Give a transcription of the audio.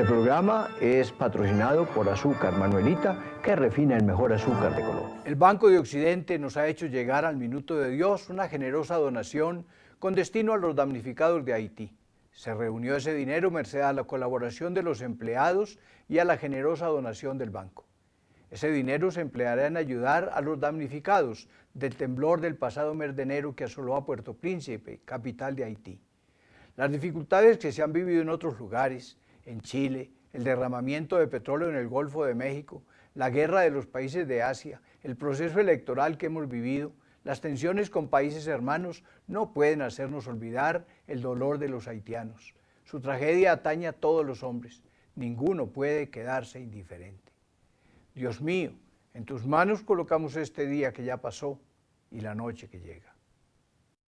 Este programa es patrocinado por Azúcar Manuelita, que refina el mejor azúcar de Colombia. El Banco de Occidente nos ha hecho llegar al Minuto de Dios una generosa donación con destino a los damnificados de Haití. Se reunió ese dinero merced a la colaboración de los empleados y a la generosa donación del banco. Ese dinero se empleará en ayudar a los damnificados del temblor del pasado mes de enero que asoló a Puerto Príncipe, capital de Haití. Las dificultades que se han vivido en otros lugares, en Chile, el derramamiento de petróleo en el Golfo de México, la guerra de los países de Asia, el proceso electoral que hemos vivido, las tensiones con países hermanos no pueden hacernos olvidar el dolor de los haitianos. Su tragedia ataña a todos los hombres. Ninguno puede quedarse indiferente. Dios mío, en tus manos colocamos este día que ya pasó y la noche que llega.